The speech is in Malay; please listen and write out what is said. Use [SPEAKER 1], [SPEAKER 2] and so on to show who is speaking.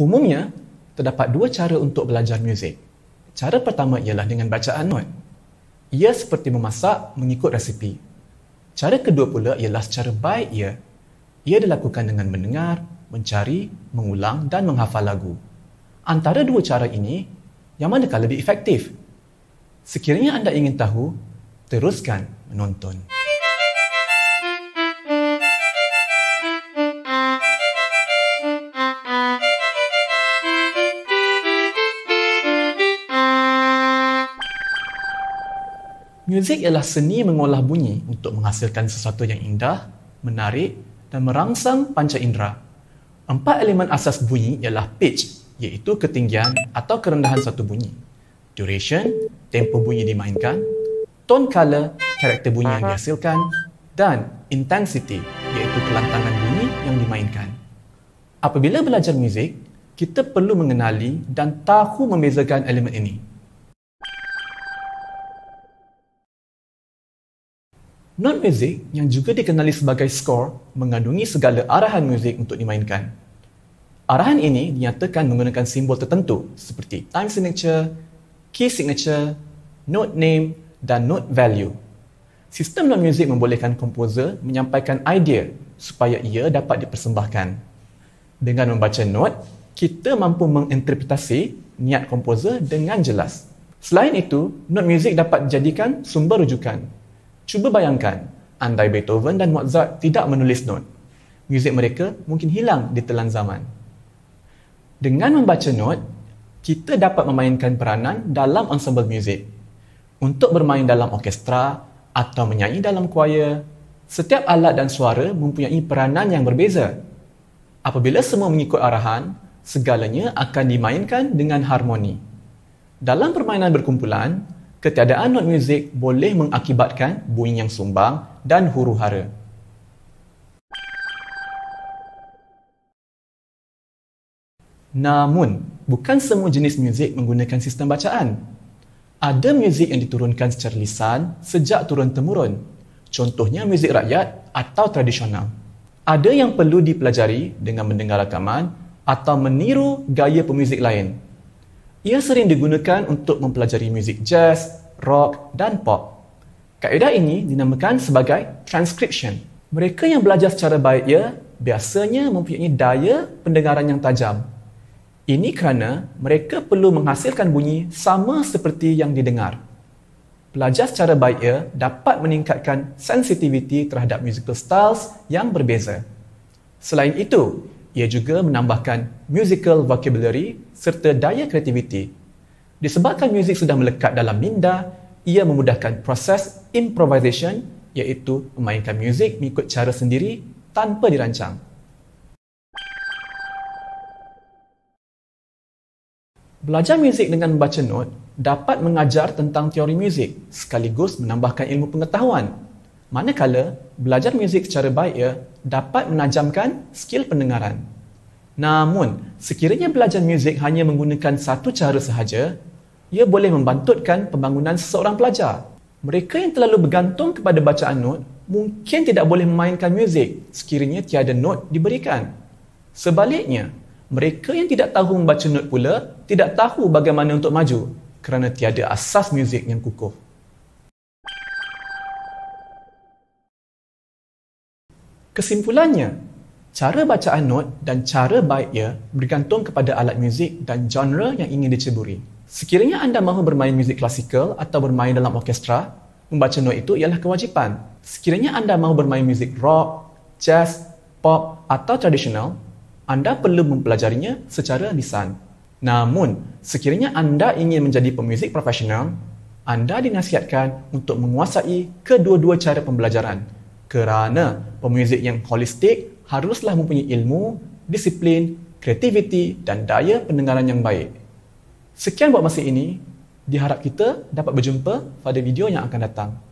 [SPEAKER 1] Umumnya, terdapat dua cara untuk belajar muzik. Cara pertama ialah dengan bacaan not. Ia seperti memasak mengikut resipi. Cara kedua pula ialah secara baik ia. Ia dilakukan dengan mendengar, mencari, mengulang dan menghafal lagu. Antara dua cara ini, yang manakah lebih efektif? Sekiranya anda ingin tahu, teruskan menonton. Muzik ialah seni mengolah bunyi untuk menghasilkan sesuatu yang indah, menarik dan merangsang panca indera. Empat elemen asas bunyi ialah pitch, iaitu ketinggian atau kerendahan satu bunyi, duration, tempo bunyi dimainkan, tone color, karakter bunyi yang dihasilkan dan intensity, iaitu kelantangan bunyi yang dimainkan. Apabila belajar muzik, kita perlu mengenali dan tahu membezakan elemen ini. Not music yang juga dikenali sebagai score mengandungi segala arahan muzik untuk dimainkan. Arahan ini dinyatakan menggunakan simbol tertentu seperti time signature, key signature, note name dan note value. Sistem not music membolehkan komposer menyampaikan idea supaya ia dapat dipersembahkan. Dengan membaca note, kita mampu menginterpretasi niat komposer dengan jelas. Selain itu, note music dapat dijadikan sumber rujukan Cuba bayangkan, andai Beethoven dan Mozart tidak menulis not, muzik mereka mungkin hilang di telan zaman. Dengan membaca not, kita dapat memainkan peranan dalam ensemble muzik. Untuk bermain dalam orkestra atau menyanyi dalam choir, setiap alat dan suara mempunyai peranan yang berbeza. Apabila semua mengikut arahan, segalanya akan dimainkan dengan harmoni. Dalam permainan berkumpulan, ketiadaan not music boleh mengakibatkan bunyi yang sumbang dan huru-hara. Namun, bukan semua jenis muzik menggunakan sistem bacaan. Ada muzik yang diturunkan secara lisan sejak turun-temurun. Contohnya muzik rakyat atau tradisional. Ada yang perlu dipelajari dengan mendengar rakaman atau meniru gaya pemuzik lain ia sering digunakan untuk mempelajari muzik jazz, rock dan pop. Kaedah ini dinamakan sebagai transcription. Mereka yang belajar secara baik ia biasanya mempunyai daya pendengaran yang tajam. Ini kerana mereka perlu menghasilkan bunyi sama seperti yang didengar. Pelajar secara baik ia dapat meningkatkan sensitiviti terhadap musical styles yang berbeza. Selain itu, ia juga menambahkan musical vocabulary serta daya kreativiti. Disebabkan muzik sudah melekat dalam minda, ia memudahkan proses improvisation iaitu memainkan muzik mengikut cara sendiri tanpa dirancang. Belajar muzik dengan membaca not dapat mengajar tentang teori muzik sekaligus menambahkan ilmu pengetahuan. Manakala, belajar muzik secara baik ya dapat menajamkan skill pendengaran. Namun, sekiranya belajar muzik hanya menggunakan satu cara sahaja, ia boleh membantutkan pembangunan seseorang pelajar. Mereka yang terlalu bergantung kepada bacaan not mungkin tidak boleh memainkan muzik sekiranya tiada not diberikan. Sebaliknya, mereka yang tidak tahu membaca not pula tidak tahu bagaimana untuk maju kerana tiada asas muzik yang kukuh. Kesimpulannya, Cara bacaan not dan cara baiknya bergantung kepada alat muzik dan genre yang ingin diceburi. Sekiranya anda mahu bermain muzik klasikal atau bermain dalam orkestra, membaca not itu ialah kewajipan. Sekiranya anda mahu bermain muzik rock, jazz, pop atau tradisional, anda perlu mempelajarinya secara lisan. Namun, sekiranya anda ingin menjadi pemuzik profesional, anda dinasihatkan untuk menguasai kedua-dua cara pembelajaran kerana pemuzik yang holistik haruslah mempunyai ilmu, disiplin, kreativiti dan daya pendengaran yang baik. Sekian buat masa ini, diharap kita dapat berjumpa pada video yang akan datang.